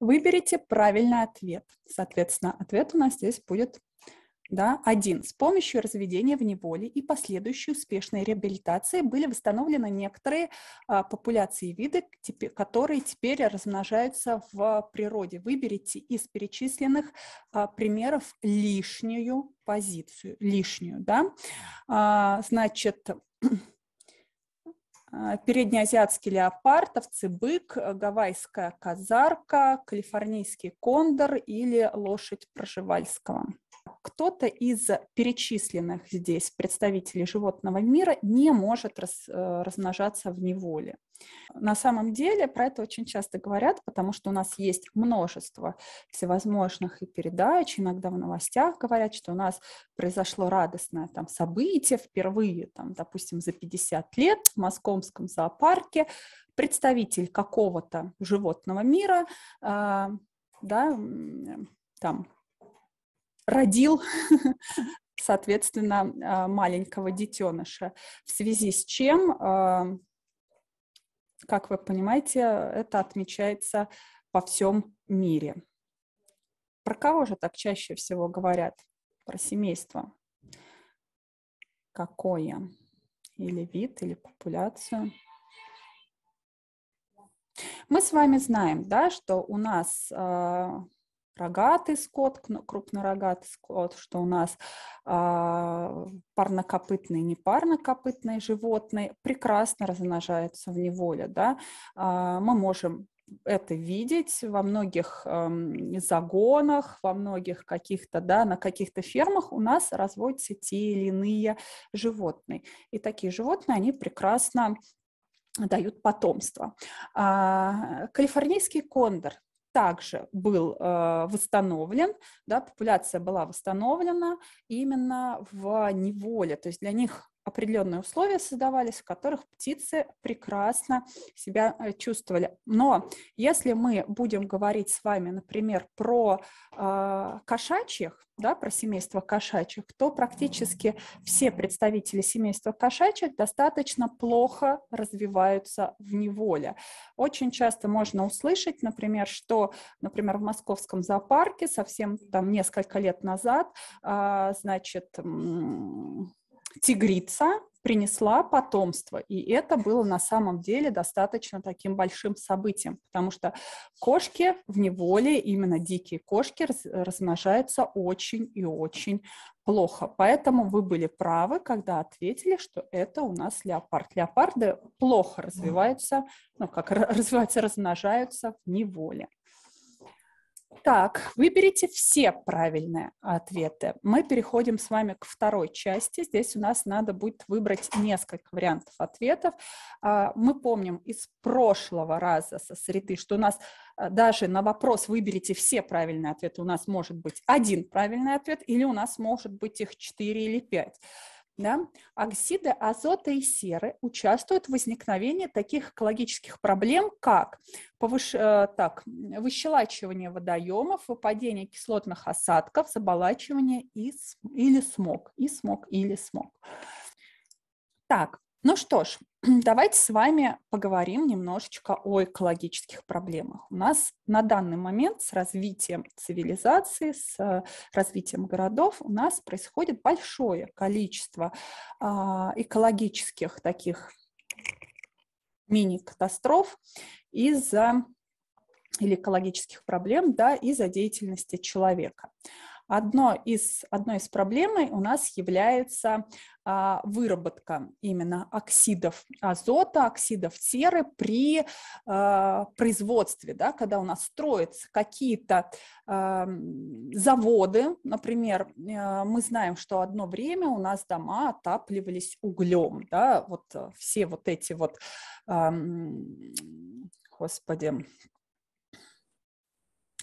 Выберите правильный ответ. Соответственно, ответ у нас здесь будет да, один. С помощью разведения в неволе и последующей успешной реабилитации были восстановлены некоторые а, популяции виды, которые теперь размножаются в природе. Выберите из перечисленных а, примеров лишнюю позицию, лишнюю, да. А, значит, а, переднеазиатский леопард, овцебык, гавайская казарка, калифорнийский кондор или лошадь проживальского. Кто-то из перечисленных здесь представителей животного мира не может раз, э, размножаться в неволе. На самом деле про это очень часто говорят, потому что у нас есть множество всевозможных и передач. Иногда в новостях говорят, что у нас произошло радостное там, событие впервые, там, допустим, за 50 лет в московском зоопарке представитель какого-то животного мира, э, да, там родил, соответственно, а, маленького детеныша. В связи с чем, а, как вы понимаете, это отмечается по всем мире. Про кого же так чаще всего говорят? Про семейство. Какое? Или вид, или популяцию? Мы с вами знаем, да, что у нас а, рогатый скот, крупнорогатый скот, что у нас э, а, парнокопытные, непарнокопытные животные прекрасно размножаются в неволе. Да? Э, мы можем это видеть во многих э, загонах, во многих каких-то, да, на каких-то фермах у нас разводятся те или иные животные. И такие животные, они прекрасно дают потомство. А, калифорнийский кондор также был э, восстановлен, да, популяция была восстановлена именно в неволе, то есть для них определенные условия создавались, в которых птицы прекрасно себя э, чувствовали. Но если мы будем говорить с вами, например, про э, кошачьих, да, про семейство кошачьих, то практически все представители семейства кошачьих достаточно плохо развиваются в неволе. Очень часто можно услышать, например, что, например, в московском зоопарке совсем там несколько лет назад, а, значит, тигрица принесла потомство. И это было на самом деле достаточно таким большим событием, потому что кошки в неволе, именно дикие кошки, размножаются очень и очень плохо. Поэтому вы были правы, когда ответили, что это у нас леопард. Леопарды плохо развиваются, ну как развиваются, размножаются в неволе. Так, выберите все правильные ответы. Мы переходим с вами к второй части. Здесь у нас надо будет выбрать несколько вариантов ответов. А, мы помним из прошлого раза со среды, что у нас а, даже на вопрос «выберите все правильные ответы» у нас может быть один правильный ответ или у нас может быть их четыре или пять да, оксиды азота и серы участвуют в возникновении таких экологических проблем, как повыш... Э, так, выщелачивание водоемов, выпадение кислотных осадков, заболачивание и... или смог, и смог, или смог. Так, ну что ж, давайте с вами поговорим немножечко о экологических проблемах. У нас на данный момент с развитием цивилизации, с развитием городов у нас происходит большое количество а, экологических таких мини-катастроф из-за или экологических проблем, да, из-за деятельности человека. Одно из, одной из проблем у нас является а, выработка именно оксидов азота, оксидов серы при а, производстве, да, когда у нас строятся какие-то а, заводы, например, а, мы знаем, что одно время у нас дома отапливались углем, да, вот э, все вот эти вот, а, господи,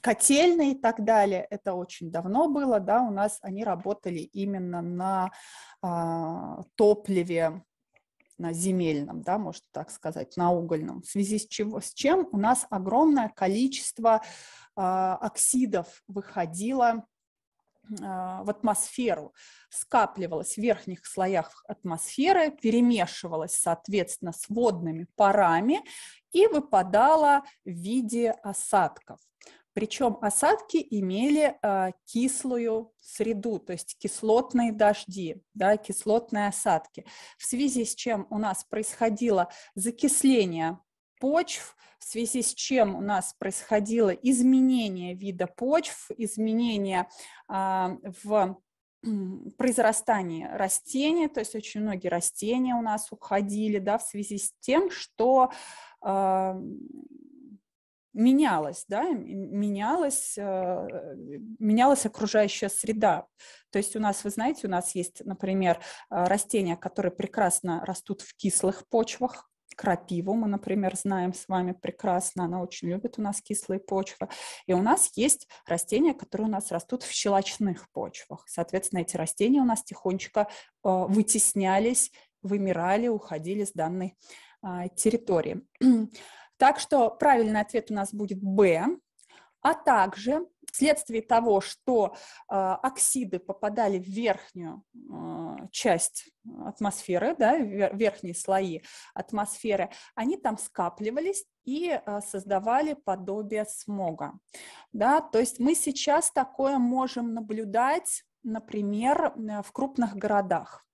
котельные и так далее. Это очень давно было, да, у нас они работали именно на а, топливе на земельном, да, можно так сказать, на угольном, в связи с, чего, с чем у нас огромное количество э, оксидов выходило а, в атмосферу, скапливалось в верхних слоях атмосферы, перемешивалось, соответственно, с водными парами и выпадало в виде осадков. Причем осадки имели э, кислую среду, то есть кислотные дожди, да, кислотные осадки, в связи с чем у нас происходило закисление почв, в связи с чем у нас происходило изменение вида почв, изменение э, в произрастание растений, то есть очень многие растения у нас уходили, да, в связи с тем, что а, менялось, да, менялась, э, менялась окружающая среда. То есть у нас, вы знаете, у нас есть, например, э, растения, которые прекрасно растут в кислых почвах, крапиву мы, например, знаем с вами прекрасно, она очень любит у нас кислые почвы. И у нас есть растения, которые у нас растут в щелочных почвах. Соответственно, эти растения у нас тихонечко э, вытеснялись, вымирали, уходили с данной территории. Так что правильный ответ у нас будет Б. А также вследствие того, что э, оксиды попадали в верхнюю э, часть атмосферы, да, верхние слои атмосферы, они там скапливались и э, создавали подобие смога. Да, то есть мы сейчас такое можем наблюдать, например, э, в крупных городах.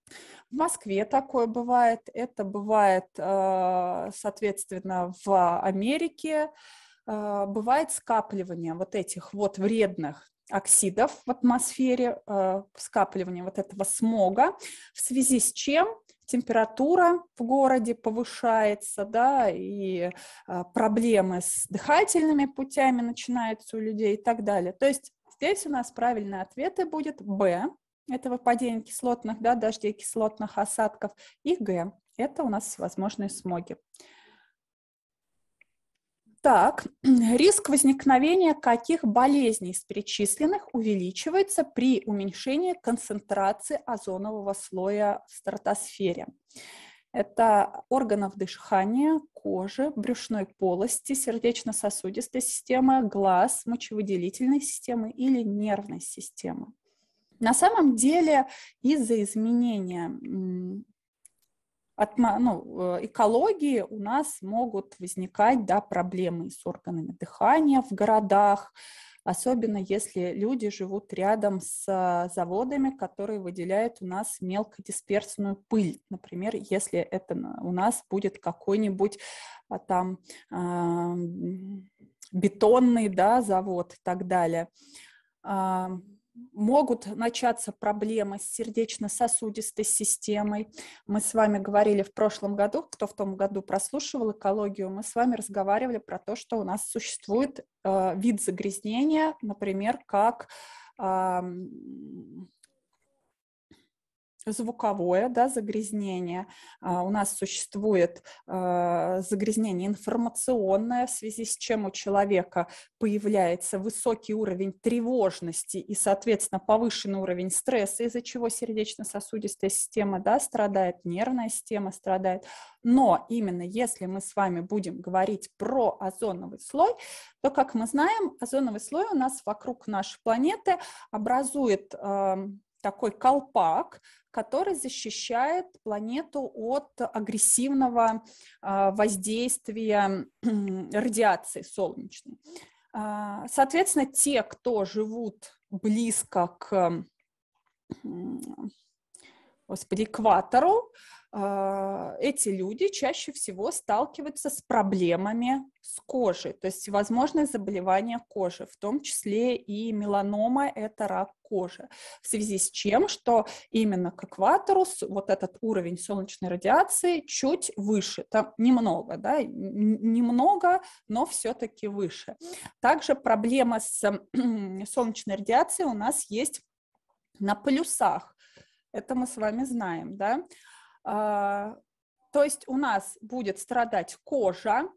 В Москве такое бывает, это бывает, э, соответственно, в Америке. Э, бывает скапливание вот этих вот вредных оксидов в атмосфере, э, скапливание вот этого смога, в связи с чем температура в городе повышается, да, и проблемы с дыхательными путями начинаются у людей и так далее. То есть здесь у нас правильные ответы будет Б, это выпадение кислотных, да, дождей кислотных осадков, и Г – это у нас всевозможные смоги. Так, риск возникновения каких болезней из перечисленных увеличивается при уменьшении концентрации озонового слоя в стратосфере? Это органов дыхания, кожи, брюшной полости, сердечно-сосудистой системы, глаз, мочевыделительной системы или нервной системы. На самом деле из-за изменения атмо, ну, э, экологии у нас могут возникать да, проблемы с органами дыхания в городах, особенно если люди живут рядом с э, заводами, которые выделяют у нас мелкодисперсную пыль. Например, если это у нас будет какой-нибудь а, там а, бетонный да, завод и так далее а, могут начаться проблемы с сердечно-сосудистой системой. Мы с вами говорили в прошлом году, кто в том году прослушивал экологию, мы с вами разговаривали про то, что у нас существует э, вид загрязнения, например, как звуковое да, загрязнение. А, у нас существует э, загрязнение информационное, в связи с чем у человека появляется высокий уровень тревожности и, соответственно, повышенный уровень стресса, из-за чего сердечно-сосудистая система да, страдает, нервная система страдает. Но именно если мы с вами будем говорить про озоновый слой, то, как мы знаем, озоновый слой у нас вокруг нашей планеты образует эм, такой колпак, который защищает планету от агрессивного а, воздействия радиации солнечной. А, соответственно, те, кто живут близко к господи, экватору, а, эти люди чаще всего сталкиваются с проблемами с кожей, то есть возможные заболевания кожи, в том числе и меланома – это рак кожи, в связи с чем, что именно к экватору вот этот уровень солнечной радиации чуть выше, там немного, да, немного, но все-таки выше. Также проблема с солнечной радиацией у нас есть на полюсах, это мы с вами знаем, да? А, то есть у нас будет страдать кожа,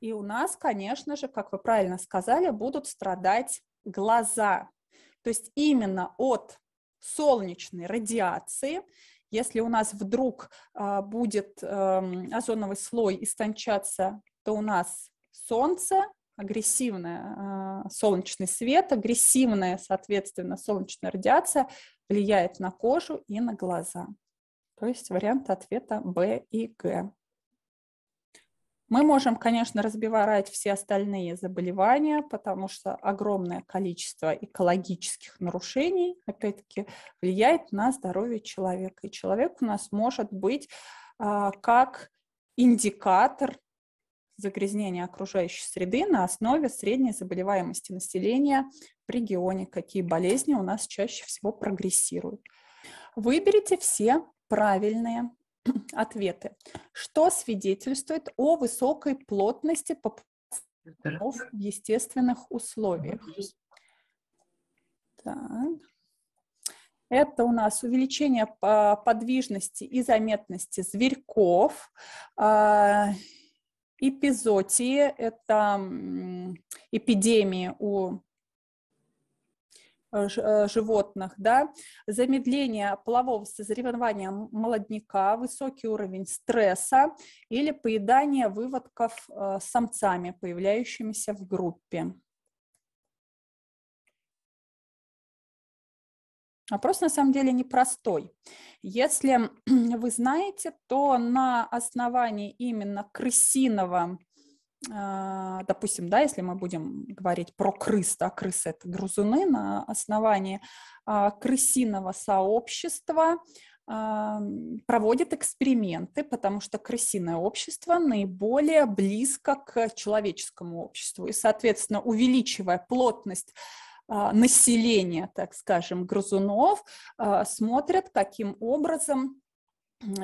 и у нас, конечно же, как вы правильно сказали, будут страдать глаза. То есть именно от солнечной радиации, если у нас вдруг э, будет э, озоновый слой истончаться, то у нас солнце, агрессивное, э, солнечный свет, агрессивная, соответственно, солнечная радиация влияет на кожу и на глаза. То есть вариант ответа Б и Г. Мы можем, конечно, разбивать все остальные заболевания, потому что огромное количество экологических нарушений, опять-таки, влияет на здоровье человека. И человек у нас может быть а, как индикатор загрязнения окружающей среды на основе средней заболеваемости населения в регионе, какие болезни у нас чаще всего прогрессируют. Выберите все правильные ответы, что свидетельствует о высокой плотности популяции в естественных условиях. Так. Это у нас увеличение а, подвижности и заметности зверьков, а, эпизотии, это эпидемии у э, животных, да, замедление полового созревания молодняка, высокий уровень стресса или поедание выводков э, самцами, появляющимися в группе. Вопрос на самом деле непростой. Если вы знаете, то на основании именно крысиного, а, допустим, да, если мы будем говорить про крыс, да, крысы – это грузуны, на основании а, крысиного сообщества а, проводят эксперименты, потому что крысиное общество наиболее близко к человеческому обществу. И, соответственно, увеличивая плотность а, населения, так скажем, грызунов, а, смотрят, каким образом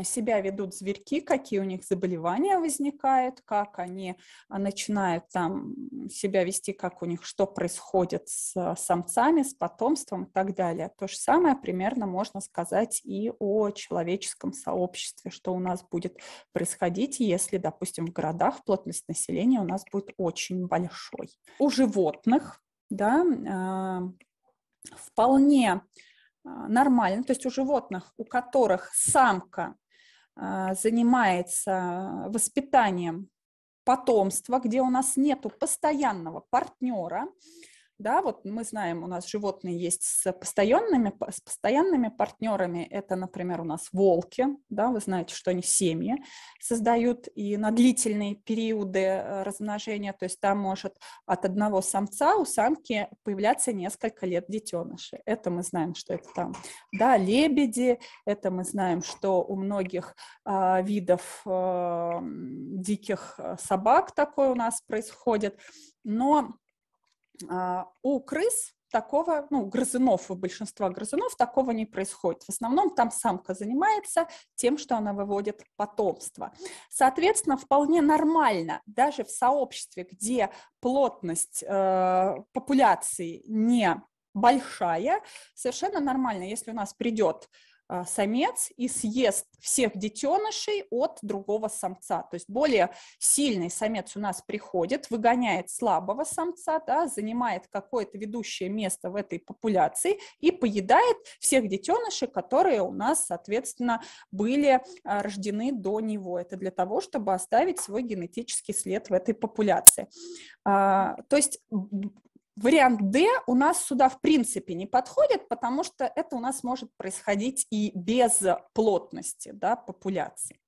себя ведут зверьки, какие у них заболевания возникают, как они а, начинают там себя вести, как у них что происходит с самцами, с потомством и так далее. То же самое примерно можно сказать и о человеческом сообществе, что у нас будет происходить, если, допустим, в городах плотность населения у нас будет очень большой. У животных да, вполне а, нормально, то есть у животных, у которых самка а, занимается воспитанием потомства, где у нас нету постоянного партнера, да, вот мы знаем, у нас животные есть с постоянными, с постоянными партнерами. Это, например, у нас волки, да, вы знаете, что они семьи создают и на длительные периоды э, размножения, то есть там может от одного самца у самки появляться несколько лет детеныши. Это мы знаем, что это там. Да, лебеди, это мы знаем, что у многих э, видов э, диких э, собак такое у нас происходит. Но а, у крыс такого, ну, грызунов, у большинства грызунов такого не происходит. В основном там самка занимается тем, что она выводит потомство. Соответственно, вполне нормально, даже в сообществе, где плотность э, популяции не большая, совершенно нормально, если у нас придет а, самец и съест всех детенышей от другого самца. То есть более сильный самец у нас приходит, выгоняет слабого самца, да, занимает какое-то ведущее место в этой популяции и поедает всех детенышей, которые у нас, соответственно, были а, рождены до него. Это для того, чтобы оставить свой генетический след в этой популяции. А, то есть Вариант D у нас сюда в принципе не подходит, потому что это у нас может происходить и без плотности да, популяции.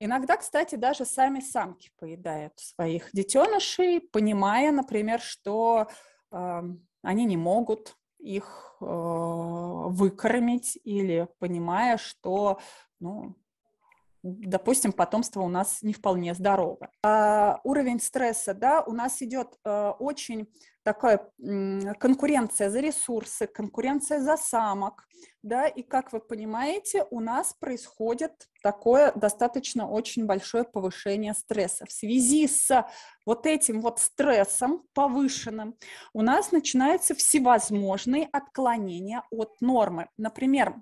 Иногда, кстати, даже сами самки поедают своих детенышей, понимая, например, что э, они не могут их э, выкормить или понимая, что ну, допустим, потомство у нас не вполне здоровое. А уровень стресса, да, у нас идет э, очень такая конкуренция за ресурсы, конкуренция за самок, да, и как вы понимаете, у нас происходит такое достаточно очень большое повышение стресса. В связи с вот этим вот стрессом повышенным у нас начинаются всевозможные отклонения от нормы. Например,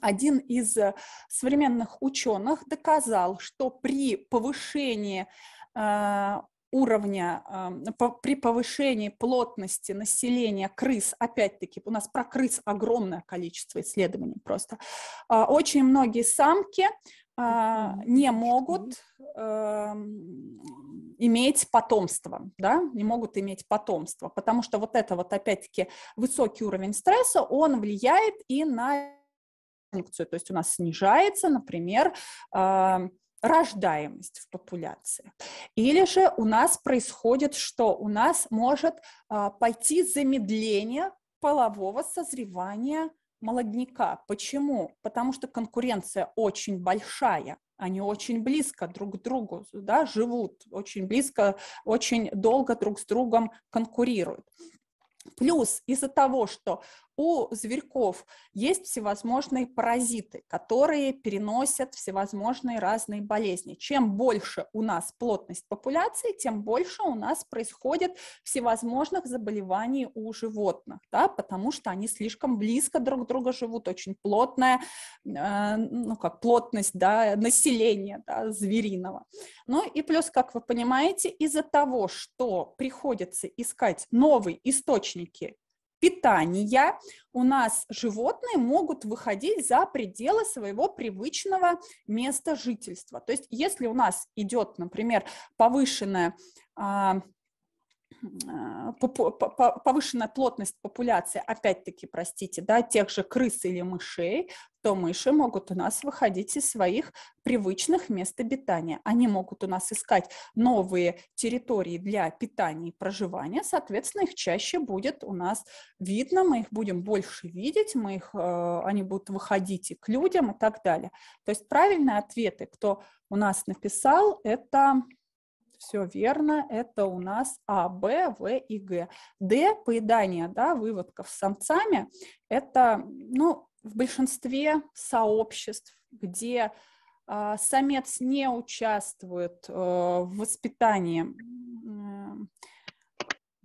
один из э, современных ученых доказал, что при повышении э, уровня, эм, при повышении плотности населения крыс, опять-таки, у нас про крыс огромное количество исследований просто, а, очень многие самки а, не могут эм, иметь потомство, да, не могут иметь потомство, потому что вот это вот опять-таки высокий уровень стресса, он влияет и на функцию, то есть у нас снижается, например, а, рождаемость в популяции. Или же у нас происходит, что у нас может а, пойти замедление полового созревания молодняка. Почему? Потому что конкуренция очень большая. Они очень близко друг к другу да, живут, очень близко, очень долго друг с другом конкурируют. Плюс из-за того, что у зверьков есть всевозможные паразиты, которые переносят всевозможные разные болезни. Чем больше у нас плотность популяции, тем больше у нас происходит всевозможных заболеваний у животных, да, потому что они слишком близко друг друга живут, очень плотная, э, ну как плотность да, населения да, звериного. Ну и плюс, как вы понимаете, из-за того, что приходится искать новые источники питания у нас животные могут выходить за пределы своего привычного места жительства. То есть если у нас идет, например, повышенная а, повышенная плотность популяции, опять-таки, простите, да, тех же крыс или мышей, то мыши могут у нас выходить из своих привычных мест обитания. Они могут у нас искать новые территории для питания и проживания, соответственно, их чаще будет у нас видно, мы их будем больше видеть, мы их, э, они будут выходить и к людям и так далее. То есть правильные ответы, кто у нас написал, это все верно, это у нас А, Б, В и Г. Д, поедание, да, выводков с самцами, это, ну, в большинстве сообществ, где э, самец не участвует э, в воспитании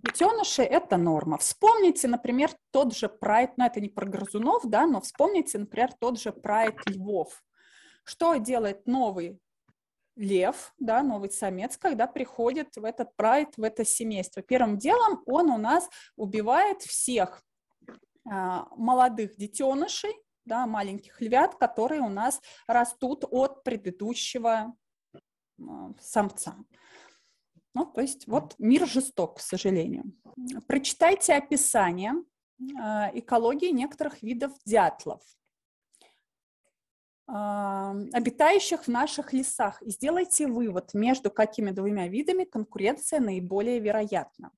детеныши – это норма. Вспомните, например, тот же прайд, ну это не про грызунов, да, но вспомните, например, тот же прайд львов. Что делает новый лев, да, новый самец, когда приходит в этот прайд, в это семейство. Первым делом он у нас убивает всех а, молодых детенышей, да, маленьких львят, которые у нас растут от предыдущего а, самца. Ну, то есть вот мир жесток, к сожалению. Прочитайте описание а, экологии некоторых видов дятлов. А, обитающих в наших лесах. И сделайте вывод, между какими двумя видами конкуренция наиболее вероятна.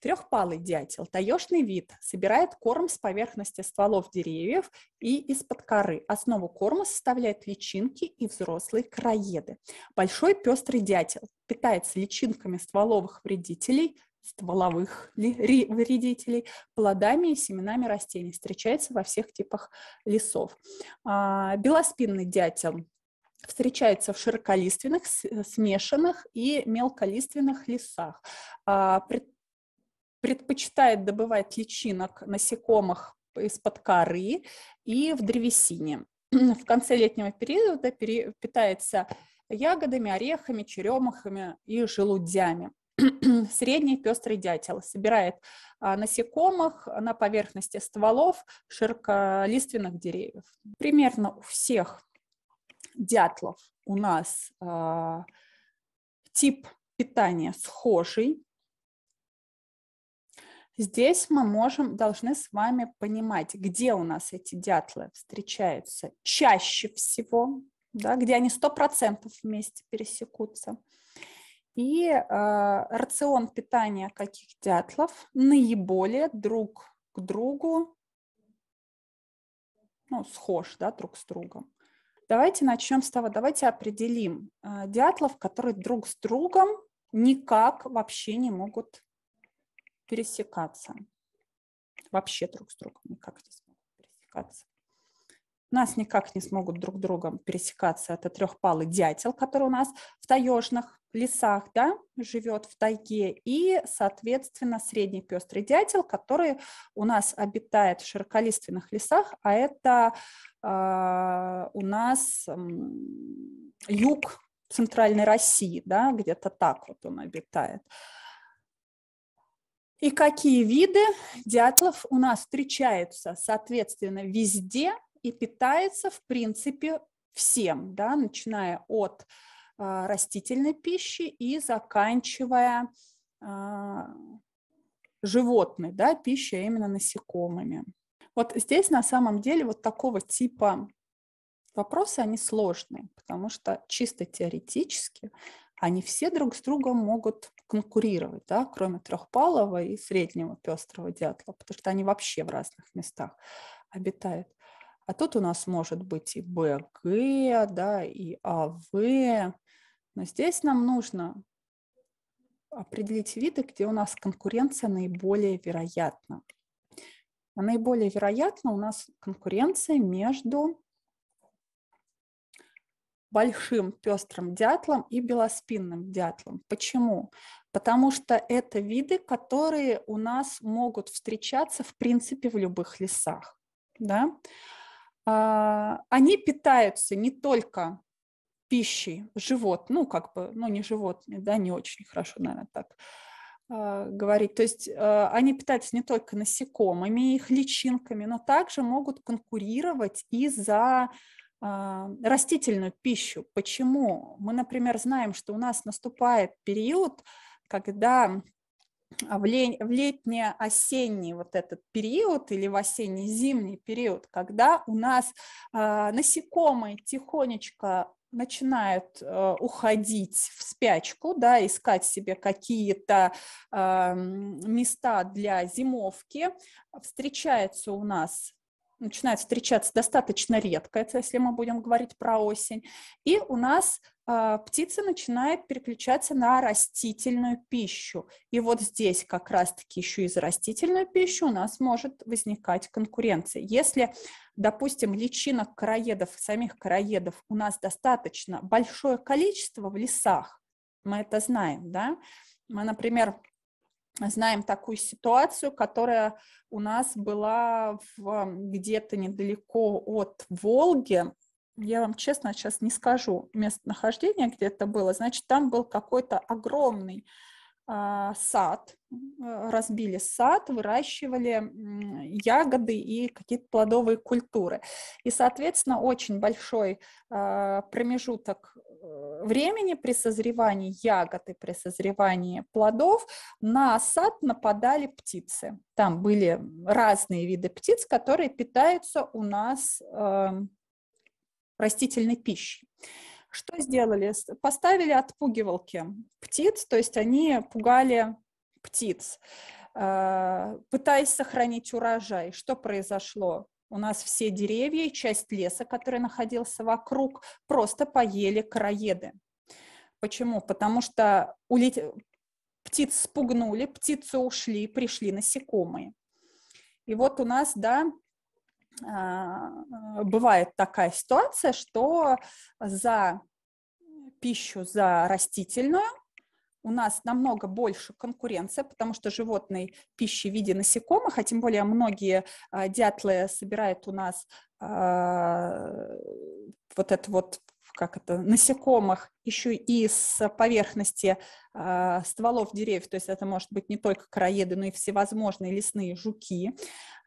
Трехпалый дятел, таежный вид, собирает корм с поверхности стволов деревьев и из-под коры. Основу корма составляют личинки и взрослые краеды. Большой пестрый дятел питается личинками стволовых вредителей, стволовых вредителей, плодами и семенами растений. Встречается во всех типах лесов. А, белоспинный дятел встречается в широколиственных, смешанных и мелколиственных лесах. А, предпочитает добывать личинок насекомых из-под коры и в древесине. В конце летнего периода питается ягодами, орехами, черемухами и желудями. Средний пестрый дятел собирает а, насекомых на поверхности стволов широколиственных деревьев. Примерно у всех дятлов у нас а, тип питания схожий. Здесь мы можем, должны с вами понимать, где у нас эти дятлы встречаются чаще всего, да, где они 100% вместе пересекутся. И э, рацион питания каких дятлов наиболее друг к другу ну, схож да, друг с другом. Давайте начнем с того, давайте определим э, дятлов, которые друг с другом никак вообще не могут пересекаться. Вообще друг с другом никак не смогут пересекаться. нас никак не смогут друг другом пересекаться. Это трехпалый дятел, который у нас в таежных лесах, да, живет в тайге, и, соответственно, средний пестрый дятел, который у нас обитает в широколиственных лесах, а это э, у нас э, юг центральной России, да, где-то так вот он обитает. И какие виды дятлов у нас встречаются, соответственно, везде и питается, в принципе, всем, да, начиная от э, а, растительной пищи и заканчивая а, животной, да, пища именно насекомыми. Вот здесь на самом деле вот такого типа вопросы, они сложные, потому что чисто теоретически они все друг с другом могут конкурировать, да, кроме трехпалого и среднего пестрого дятла, потому что они вообще в разных местах обитают. А тут у нас может быть и БГ, да, и АВ, но здесь нам нужно определить виды, где у нас конкуренция наиболее вероятна. А наиболее вероятно у нас конкуренция между большим пестрым дятлом и белоспинным дятлом. Почему? Потому что это виды, которые у нас могут встречаться в принципе в любых лесах. Да? А, они питаются не только пищей живот, ну, как бы, ну, не животные, да, не очень хорошо, наверное, так э, говорить. То есть э, они питаются не только насекомыми, их личинками, но также могут конкурировать и за э, растительную пищу. Почему? Мы, например, знаем, что у нас наступает период, когда в, ле- в летне-осенний вот этот период или в осенне-зимний период, когда у нас э, насекомые тихонечко начинает э, уходить в спячку, да, искать себе какие-то э, места для зимовки, встречается у нас начинает встречаться достаточно редко, это если мы будем говорить про осень, и у нас э, птица начинает переключаться на растительную пищу. И вот здесь как раз-таки еще и за растительную пищу у нас может возникать конкуренция. Если допустим, личинок короедов, самих короедов у нас достаточно большое количество в лесах, мы это знаем, да, мы, например, знаем такую ситуацию, которая у нас была в, эм, где-то недалеко от Волги. Я вам честно сейчас не скажу местонахождение, где это было. Значит, там был какой-то огромный а, сад, э, разбили сад, выращивали ягоды и какие-то плодовые культуры. И, соответственно, очень большой а, промежуток э, времени при созревании ягод и при созревании плодов на сад нападали птицы. Там были разные виды птиц, которые питаются у нас э, растительной пищей. Что сделали? Поставили отпугивалки птиц, то есть они пугали птиц, а, пытаясь сохранить урожай. Что произошло? У нас все деревья и часть леса, который находился вокруг, просто поели короеды. Почему? Потому что улет... птиц спугнули, птицы ушли, пришли насекомые. И вот у нас, да, а, бывает такая ситуация, что за пищу, за растительную у нас намного больше конкуренция, потому что животной пищи в виде насекомых, а тем более многие а, дятлы собирают у нас а, вот это вот как это, насекомых еще и с поверхности э, стволов деревьев, то есть это может быть не только короеды, но и всевозможные лесные жуки.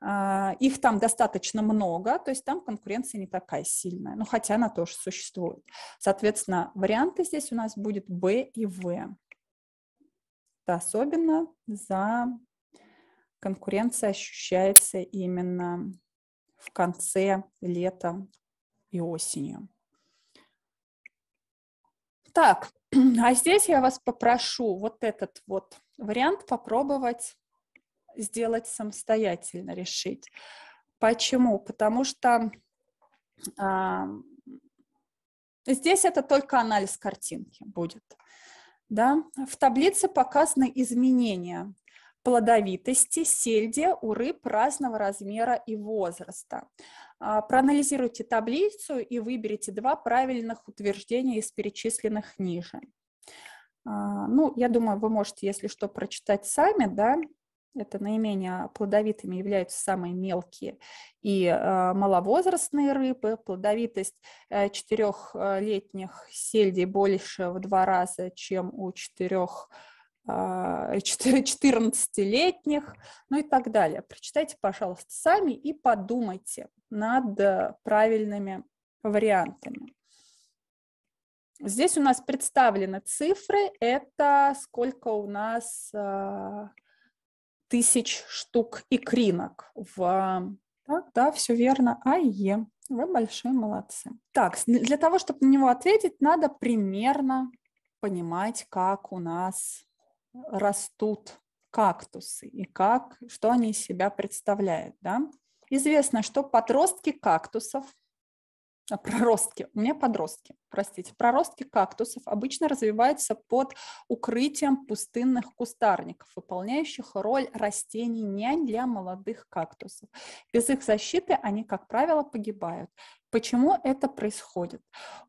Э, их там достаточно много, то есть там конкуренция не такая сильная, но ну, хотя она тоже существует. Соответственно, варианты здесь у нас будет Б и В. Это особенно за конкуренция ощущается именно в конце лета и осенью. Так, а здесь я вас попрошу вот этот вот вариант попробовать сделать самостоятельно, решить. Почему? Потому что а, здесь это только анализ картинки будет. Да? В таблице показаны изменения плодовитости сельди у рыб разного размера и возраста. А, проанализируйте таблицу и выберите два правильных утверждения из перечисленных ниже. А, ну, я думаю, вы можете, если что, прочитать сами, да, это наименее плодовитыми являются самые мелкие и э, маловозрастные рыбы. Плодовитость э, четырехлетних сельдей больше в два раза, чем у четырех 14-летних, а, ну и так далее. Прочитайте, пожалуйста, сами и подумайте над э, правильными вариантами. Здесь у нас представлены цифры, это сколько у нас э, тысяч штук икринок в... Так, да, все верно, АЕ. Вы большие молодцы. Так, для того, чтобы на него ответить, надо примерно понимать, как у нас растут кактусы и как, что они из себя представляют. Да? Известно, что подростки кактусов, а, проростки, у меня подростки, простите, проростки кактусов обычно развиваются под укрытием пустынных кустарников, выполняющих роль растений нянь для молодых кактусов. Без их защиты они, как правило, погибают. Почему это происходит?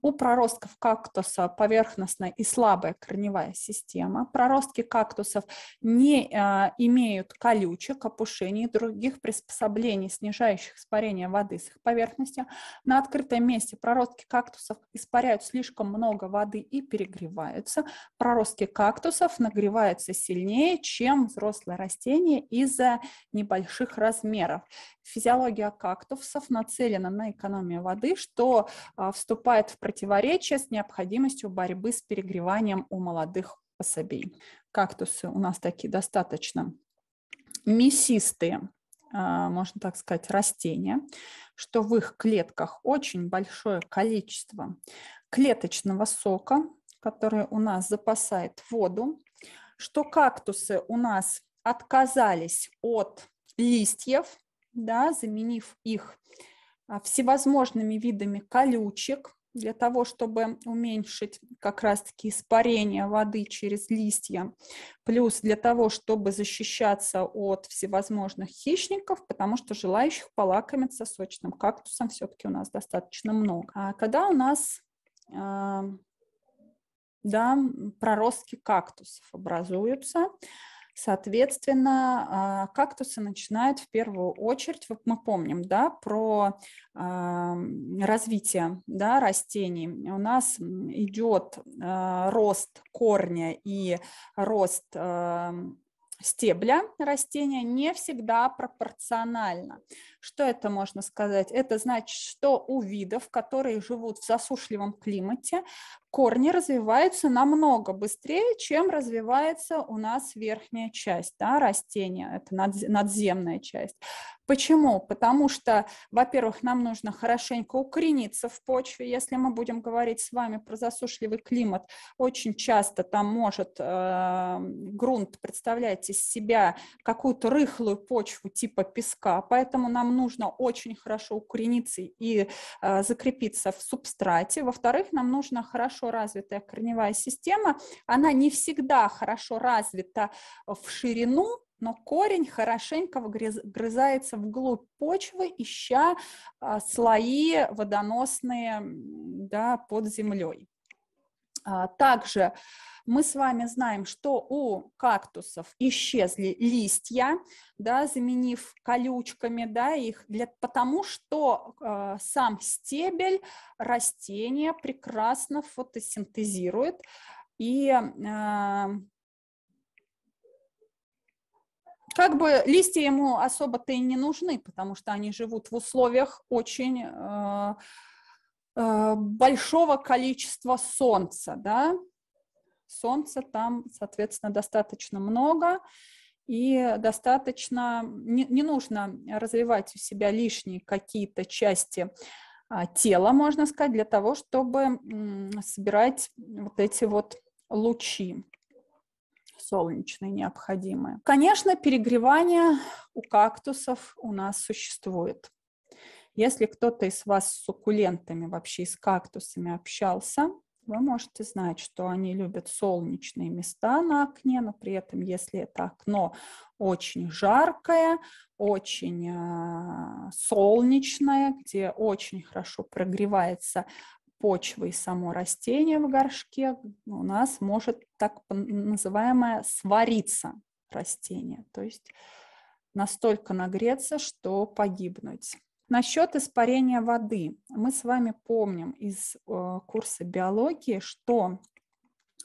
У проростков кактуса поверхностная и слабая корневая система. Проростки кактусов не э, имеют колючек, опушений и других приспособлений, снижающих испарение воды с их поверхности. На открытом месте проростки кактусов испаряют слишком много воды и перегреваются. Проростки кактусов нагреваются сильнее, чем взрослые растения из-за небольших размеров физиология кактусов нацелена на экономию воды, что а, вступает в противоречие с необходимостью борьбы с перегреванием у молодых особей. Кактусы у нас такие достаточно мясистые, а, можно так сказать, растения, что в их клетках очень большое количество клеточного сока, который у нас запасает воду, что кактусы у нас отказались от листьев, да, заменив их а, всевозможными видами колючек для того, чтобы уменьшить как раз-таки испарение воды через листья, плюс для того, чтобы защищаться от всевозможных хищников, потому что желающих полакомиться сочным кактусом все-таки у нас достаточно много. А когда у нас а, да, проростки кактусов образуются, Соответственно, а, кактусы начинают в первую очередь, вот мы помним, да, про а, развитие да, растений. У нас идет а, рост корня и рост стебля растения не всегда пропорционально. Что это можно сказать? Это значит, что у видов, которые живут в засушливом климате, корни развиваются намного быстрее, чем развивается у нас верхняя часть да, растения, это надземная часть. Почему? Потому что, во-первых, нам нужно хорошенько укорениться в почве. Если мы будем говорить с вами про засушливый климат, очень часто там может э, грунт представлять из себя какую-то рыхлую почву типа песка, поэтому нам нужно очень хорошо укорениться и э, закрепиться в субстрате. Во-вторых, нам нужно хорошо хорошо развитая корневая система, она не всегда хорошо развита в ширину, но корень хорошенько вгрызается вглубь почвы, ища а, слои водоносные да, под землей. А, также мы с вами знаем, что у кактусов исчезли листья, да, заменив колючками да, их, для, потому что э, сам стебель растения прекрасно фотосинтезирует и э, как бы листья ему особо-то и не нужны, потому что они живут в условиях очень э, э большого количества солнца, да, солнца там, соответственно, достаточно много, и достаточно, не, не нужно развивать у себя лишние какие-то части а, тела, можно сказать, для того, чтобы собирать вот эти вот лучи солнечные необходимые. Конечно, перегревание у кактусов у нас существует. Если кто-то из вас с суккулентами, вообще с кактусами общался, вы можете знать, что они любят солнечные места на окне, но при этом, если это окно очень жаркое, очень а, солнечное, где очень хорошо прогревается почва и само растение в горшке, у нас может так называемое свариться растение, то есть настолько нагреться, что погибнуть. Насчет испарения воды. Мы с вами помним из э, курса биологии, что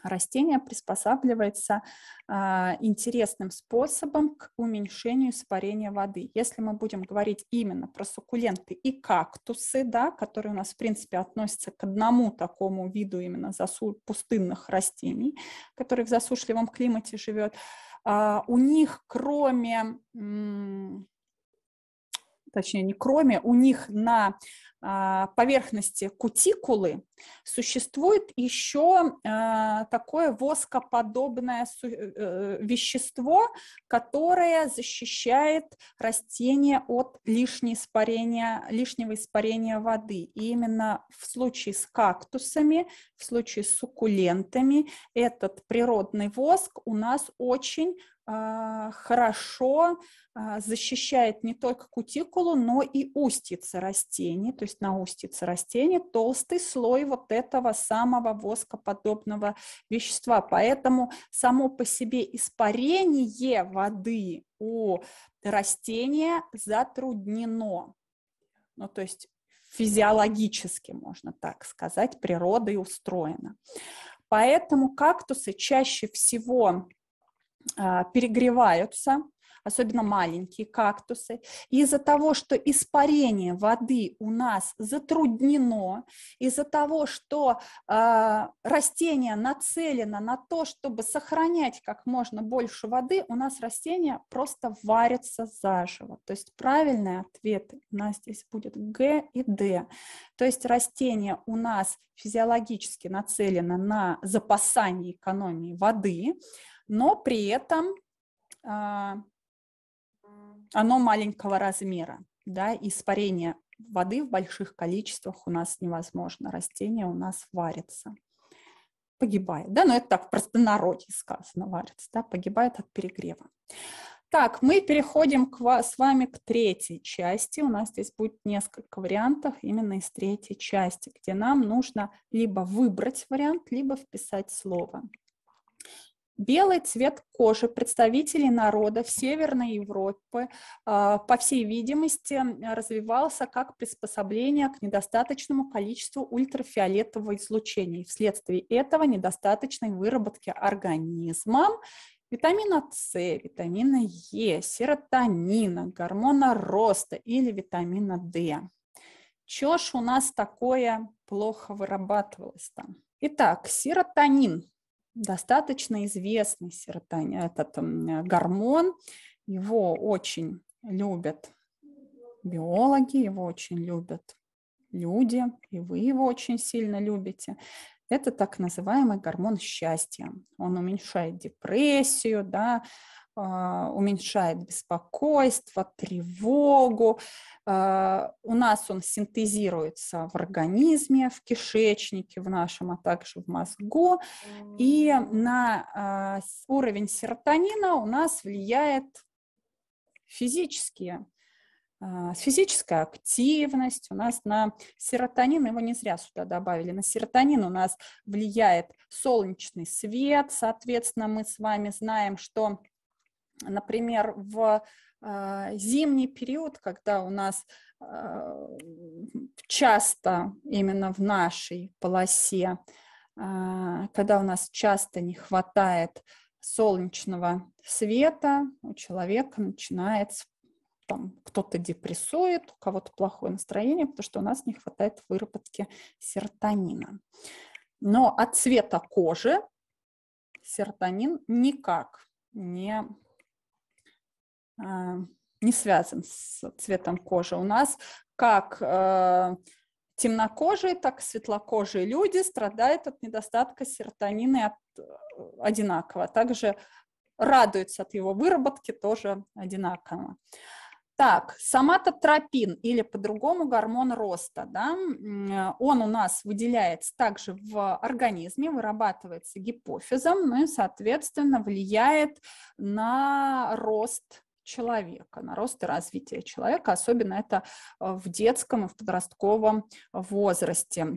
растение приспосабливается а, интересным способом к уменьшению испарения воды. Если мы будем говорить именно про суккуленты и кактусы, да, которые у нас, в принципе, относятся к одному такому виду именно засу- пустынных растений, которые в засушливом климате живет, а, у них, кроме м- точнее не кроме, у них на а, поверхности кутикулы существует еще а, такое воскоподобное э, э, вещество, которое защищает растение от лишнего испарения, лишнего испарения воды. И именно в случае с кактусами, в случае с суккулентами этот природный воск у нас очень а, хорошо а, защищает не только кутикулу, но и устицы растений, то есть на устице растений толстый слой вот этого самого воскоподобного вещества. Поэтому само по себе испарение воды у растения затруднено. Ну, то есть физиологически, можно так сказать, природой устроено. Поэтому кактусы чаще всего а, перегреваются, особенно маленькие кактусы. Из-за того, что испарение воды у нас затруднено, из-за того, что э, растение нацелено на то, чтобы сохранять как можно больше воды, у нас растения просто варятся заживо. То есть правильные ответы у нас здесь будет Г и Д. То есть растение у нас физиологически нацелено на запасание экономии воды, но при этом а, оно маленького размера, да, испарение воды в больших количествах у нас невозможно, растение у нас варится, погибает, да, но ну, это так в простонародье сказано, варится, да, погибает от перегрева. Так, мы переходим к вас, с вами к третьей части. У нас здесь будет несколько вариантов именно из третьей части, где нам нужно либо выбрать вариант, либо вписать слово. Белый цвет кожи представителей народов Северной Европы, а, по всей видимости, развивался как приспособление к недостаточному количеству ультрафиолетового излучения. вследствие этого недостаточной выработки организмом витамина С, витамина Е, серотонина, гормона роста или витамина D. Чё ж у нас такое плохо вырабатывалось там? Итак, серотонин достаточно известный серотонин, этот гормон. Его очень любят биологи, его очень любят люди, и вы его очень сильно любите. Это так называемый гормон счастья. Он уменьшает депрессию, да, а, уменьшает беспокойство, тревогу. А, у нас он синтезируется в организме, в кишечнике, в нашем, а также в мозгу. И на а, уровень серотонина у нас влияет физические физическая активность, у нас на серотонин, его не зря сюда добавили, на серотонин у нас влияет солнечный свет, соответственно, мы с вами знаем, что Например, в э, зимний период, когда у нас э, часто именно в нашей полосе, э, когда у нас часто не хватает солнечного света, у человека начинается там кто-то депрессует, у кого-то плохое настроение, потому что у нас не хватает выработки серотонина. Но от цвета кожи серотонин никак не а, не связан с цветом кожи. У нас как э, темнокожие, так и светлокожие люди страдают от недостатка серотонина от, э, одинаково. Также радуются от его выработки тоже одинаково. Так, соматотропин или по-другому гормон роста, да, он у нас выделяется также в организме, вырабатывается гипофизом, ну и, соответственно, влияет на рост человека, на рост и развитие человека, особенно это э, в детском и в подростковом возрасте.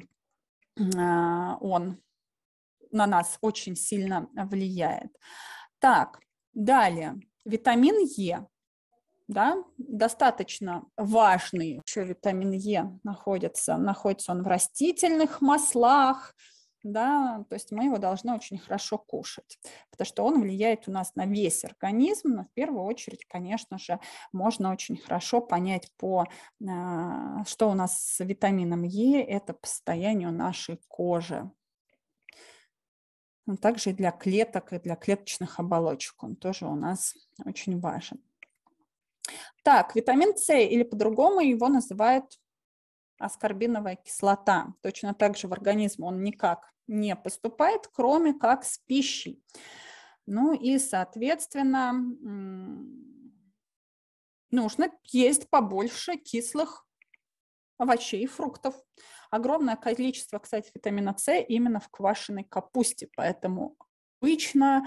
Э, он на нас очень сильно влияет. Так, далее. Витамин Е да, достаточно важный. Еще витамин Е находится, находится он в растительных маслах, да, то есть мы его должны очень хорошо кушать, потому что он влияет у нас на весь организм, но в первую очередь, конечно же, можно очень хорошо понять по, а, что у нас с витамином Е, это по состоянию нашей кожи. также и для клеток, и для клеточных оболочек он тоже у нас очень важен. Так, витамин С или по-другому его называют аскорбиновая кислота. Точно так же в организм он никак не поступает, кроме как с пищей. Ну и, соответственно, нужно есть побольше кислых овощей и фруктов. Огромное количество, кстати, витамина С именно в квашеной капусте, поэтому обычно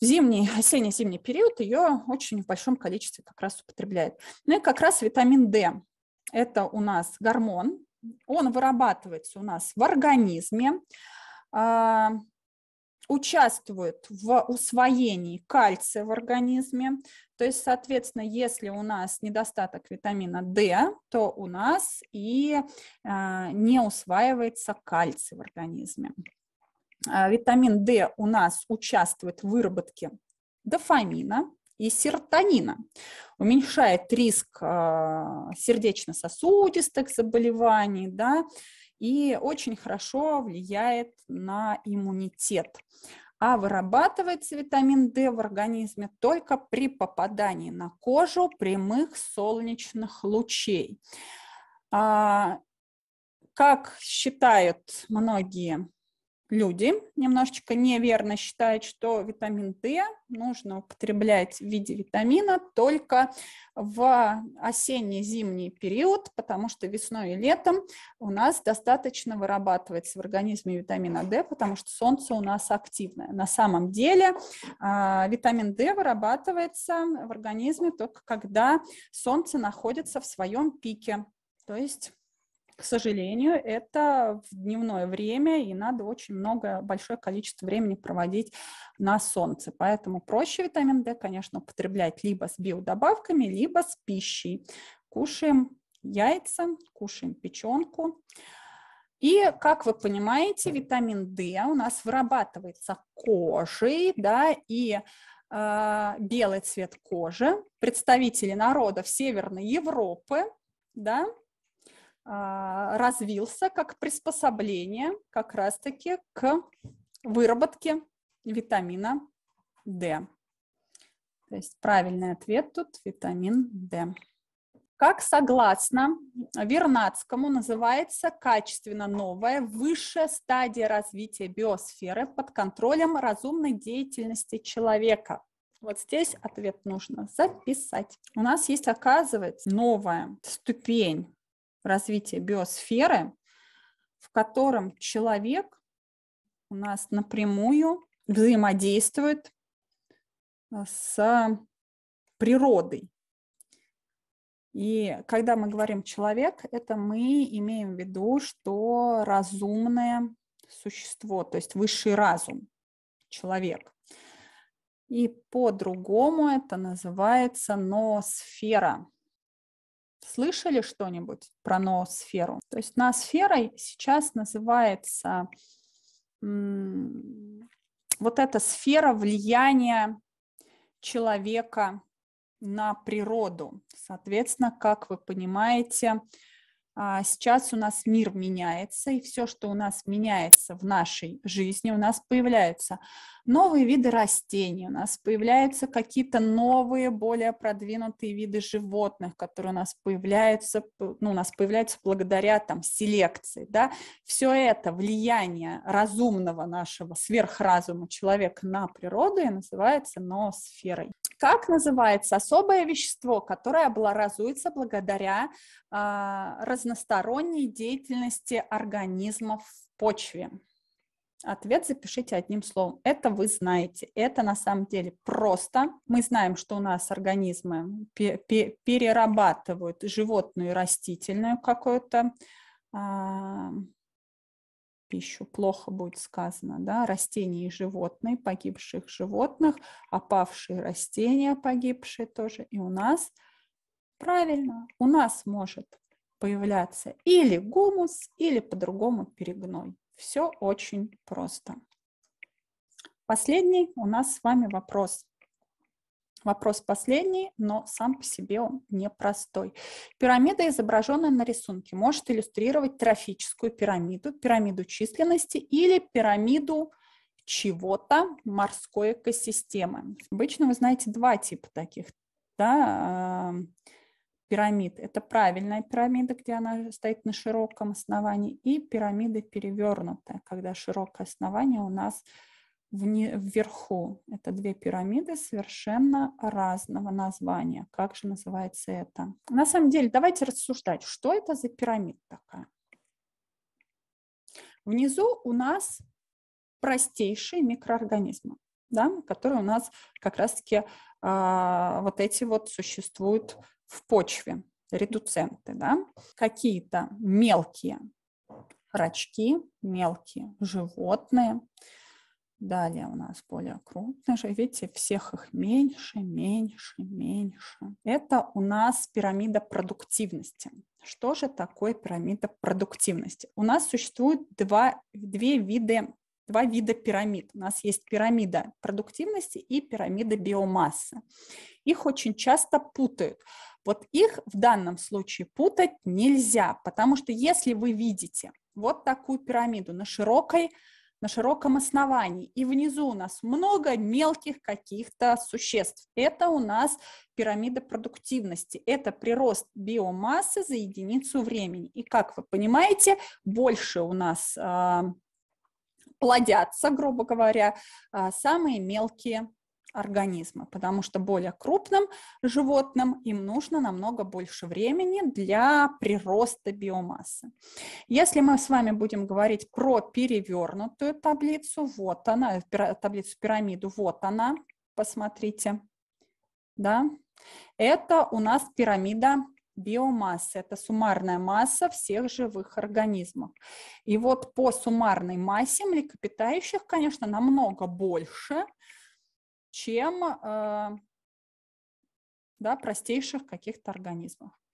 в зимний, осенне-зимний период ее очень в большом количестве как раз употребляет. Ну и как раз витамин D. Это у нас гормон, он вырабатывается у нас в организме, а, участвует в усвоении кальция в организме. То есть, соответственно, если у нас недостаток витамина D, то у нас и а, не усваивается кальций в организме. А, витамин D у нас участвует в выработке дофамина, и серотонина. Уменьшает риск а, сердечно-сосудистых заболеваний, да, и очень хорошо влияет на иммунитет. А вырабатывается витамин D в организме только при попадании на кожу прямых солнечных лучей. А, как считают многие люди немножечко неверно считают, что витамин D нужно употреблять в виде витамина только в осенне-зимний период, потому что весной и летом у нас достаточно вырабатывается в организме витамина D, потому что солнце у нас активное. На самом деле а, витамин D вырабатывается в организме только когда солнце находится в своем пике, то есть к сожалению, это в дневное время, и надо очень много, большое количество времени проводить на солнце. Поэтому проще витамин D, конечно, употреблять либо с биодобавками, либо с пищей. Кушаем яйца, кушаем печенку. И, как вы понимаете, витамин D у нас вырабатывается кожей, да, и э, белый цвет кожи, представители народов Северной Европы, да, а, развился как приспособление как раз-таки к выработке витамина D. То есть правильный ответ тут витамин D. Как согласно Вернадскому называется качественно новая высшая стадия развития биосферы под контролем разумной деятельности человека. Вот здесь ответ нужно записать. У нас есть, оказывается, новая ступень развития биосферы, в котором человек у нас напрямую взаимодействует э, с природой. И когда мы говорим человек, это мы имеем в виду, что разумное существо, то есть высший разум, человек. И по-другому это называется ноосфера. Слышали что-нибудь про ноосферу? То есть ноосферой сейчас называется вот эта сфера влияния человека на природу. Соответственно, как вы понимаете, а, сейчас у нас мир меняется, и все, что у нас меняется в нашей жизни, у нас появляются новые виды растений, у нас появляются какие-то новые, более продвинутые виды животных, которые у нас появляются, ну, у нас появляются благодаря там селекции, да, все это влияние разумного нашего сверхразума человека на природу и называется ноосферой. Как называется особое вещество, которое образуется благодаря э, разносторонней деятельности организмов в почве? Ответ запишите одним словом. Это вы знаете. Это на самом деле просто. Мы знаем, что у нас организмы перерабатывают животную и растительную какую-то а, пищу плохо будет сказано, да, растения и животные, погибших животных, опавшие растения, погибшие тоже. И у нас, правильно, у нас может появляться или гумус, или по-другому перегной. Все очень просто. Последний у нас с вами вопрос. Вопрос последний, но сам по себе он непростой. Пирамида, изображенная на рисунке, может иллюстрировать трофическую пирамиду, пирамиду численности или пирамиду чего-то морской экосистемы. Обычно вы знаете два типа таких да, э, пирамид. Это правильная пирамида, где она стоит на широком основании, и пирамида перевернутая, когда широкое основание у нас – вне, вверху. Это две пирамиды совершенно разного названия. Как же называется это? На самом деле, давайте рассуждать, что это за пирамида такая. Внизу у нас простейшие микроорганизмы, да, которые у нас как раз-таки а, вот эти вот существуют в почве, редуценты, да, какие-то мелкие рачки, мелкие животные, Далее у нас более крупные же. Видите, всех их меньше, меньше, меньше. Это у нас пирамида продуктивности. Что же такое пирамида продуктивности? У нас существует два, две виды, два вида пирамид. У нас есть пирамида продуктивности и пирамида биомассы. Их очень часто путают. Вот их в данном случае путать нельзя, потому что если вы видите вот такую пирамиду на широкой на широком основании. И внизу у нас много мелких каких-то существ. Это у нас пирамида продуктивности. Это прирост биомассы за единицу времени. И как вы понимаете, больше у нас а, плодятся, грубо говоря, а, самые мелкие организма, потому что более крупным животным им нужно намного больше времени для прироста биомассы. Если мы с вами будем говорить про перевернутую таблицу, вот она, таблицу пирамиду, вот она, посмотрите, да, это у нас пирамида биомассы. Это суммарная масса всех живых организмов. И вот по суммарной массе млекопитающих, конечно, намного больше чем э, да, простейших каких-то организмов.